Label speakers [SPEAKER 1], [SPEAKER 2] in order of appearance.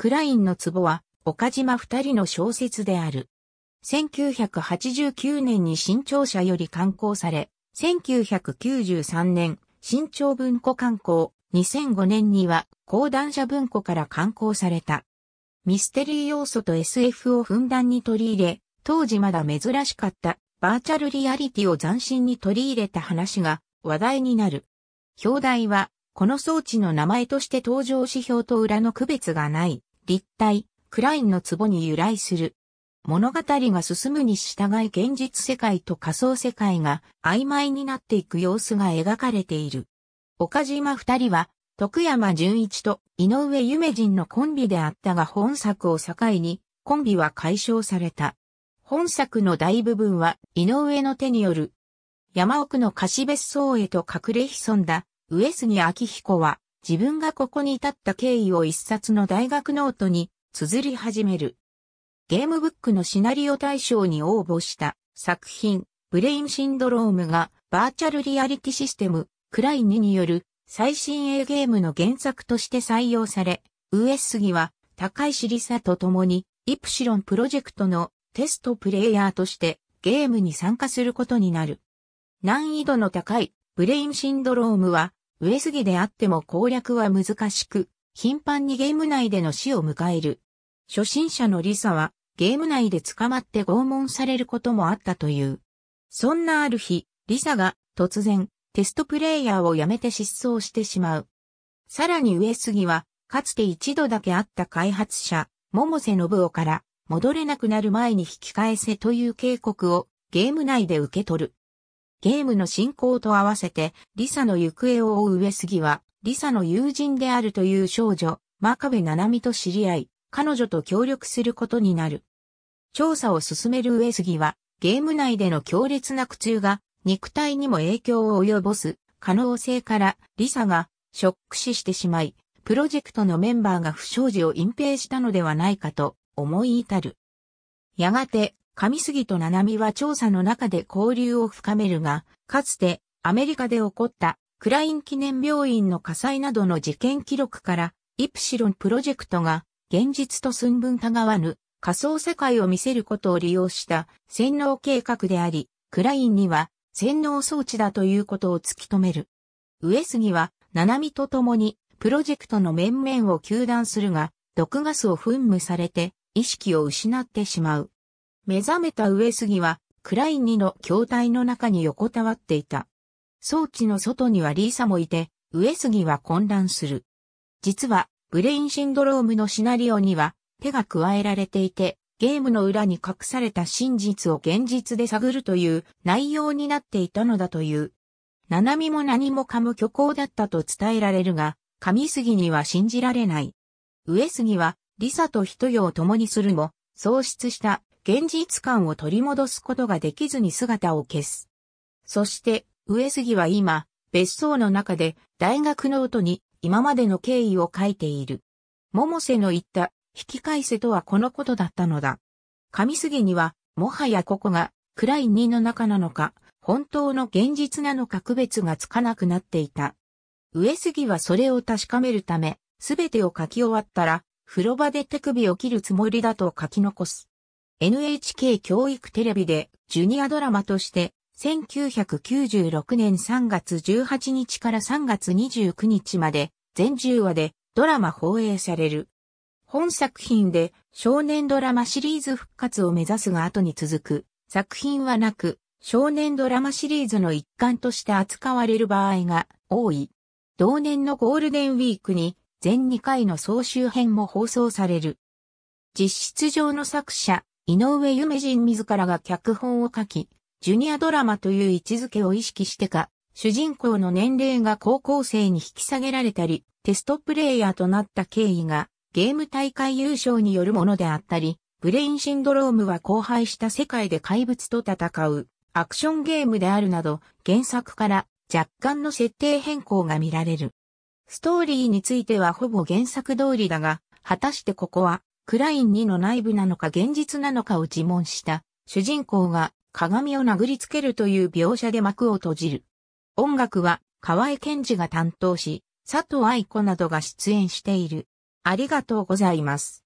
[SPEAKER 1] クラインの壺は、岡島二人の小説である。1989年に新潮社より刊行され、1993年、新潮文庫刊行、2005年には、講談社文庫から刊行された。ミステリー要素と SF をふんだんに取り入れ、当時まだ珍しかったバーチャルリアリティを斬新に取り入れた話が話題になる。表題は、この装置の名前として登場指標と裏の区別がない。立体、クラインの壺に由来する。物語が進むに従い現実世界と仮想世界が曖昧になっていく様子が描かれている。岡島二人は、徳山純一と井上夢人のコンビであったが本作を境に、コンビは解消された。本作の大部分は井上の手による。山奥の貸別荘へと隠れ潜んだ上杉明彦は自分がここに至った経緯を一冊の大学ノートに綴り始める。ゲームブックのシナリオ大賞に応募した作品、ブレインシンドロームがバーチャルリアリティシステム、クライニによる最新鋭ゲームの原作として採用され、上杉は高シリサと共にイプシロンプロジェクトのテストプレイヤーとしてゲームに参加することになる。難易度の高いブレインシンドロームは上杉であっても攻略は難しく、頻繁にゲーム内での死を迎える。初心者のリサは、ゲーム内で捕まって拷問されることもあったという。そんなある日、リサが突然、テストプレイヤーを辞めて失踪してしまう。さらに上杉は、かつて一度だけあった開発者、桃瀬信夫から、戻れなくなる前に引き返せという警告をゲーム内で受け取る。ゲームの進行と合わせて、リサの行方を追う上杉は、リサの友人であるという少女、真壁七海と知り合い、彼女と協力することになる。調査を進める上杉は、ゲーム内での強烈な苦痛が、肉体にも影響を及ぼす可能性から、リサがショック死してしまい、プロジェクトのメンバーが不祥事を隠蔽したのではないかと思い至る。やがて、上杉と七海は調査の中で交流を深めるが、かつてアメリカで起こったクライン記念病院の火災などの事件記録から、イプシロンプロジェクトが現実と寸分たがわぬ仮想世界を見せることを利用した洗脳計画であり、クラインには洗脳装置だということを突き止める。上杉は、七海と共にプロジェクトの面々を求断するが、毒ガスを噴霧されて意識を失ってしまう。目覚めた上杉は、クライン2の筐体の中に横たわっていた。装置の外にはリーサもいて、上杉は混乱する。実は、ブレインシンドロームのシナリオには、手が加えられていて、ゲームの裏に隠された真実を現実で探るという内容になっていたのだという。七海も何もかも虚構だったと伝えられるが、神杉には信じられない。上杉は、リサと一夜を共にするも、喪失した現実感を取り戻すことができずに姿を消す。そして、上杉は今、別荘の中で大学ノートに今までの経緯を書いている。百瀬の言った引き返せとはこのことだったのだ。上杉には、もはやここが暗い2の中なのか、本当の現実なのか区別がつかなくなっていた。上杉はそれを確かめるため、すべてを書き終わったら、風呂場で手首を切るつもりだと書き残す。NHK 教育テレビでジュニアドラマとして1996年3月18日から3月29日まで全10話でドラマ放映される。本作品で少年ドラマシリーズ復活を目指すが後に続く作品はなく少年ドラマシリーズの一環として扱われる場合が多い。同年のゴールデンウィークに全2回の総集編も放送される。実質上の作者、井上夢人自らが脚本を書き、ジュニアドラマという位置づけを意識してか、主人公の年齢が高校生に引き下げられたり、テストプレイヤーとなった経緯が、ゲーム大会優勝によるものであったり、ブレインシンドロームは荒廃した世界で怪物と戦う、アクションゲームであるなど、原作から若干の設定変更が見られる。ストーリーについてはほぼ原作通りだが、果たしてここはクライン2の内部なのか現実なのかを自問した主人公が鏡を殴りつけるという描写で幕を閉じる。音楽は河合健二が担当し、佐藤愛子などが出演している。ありがとうございます。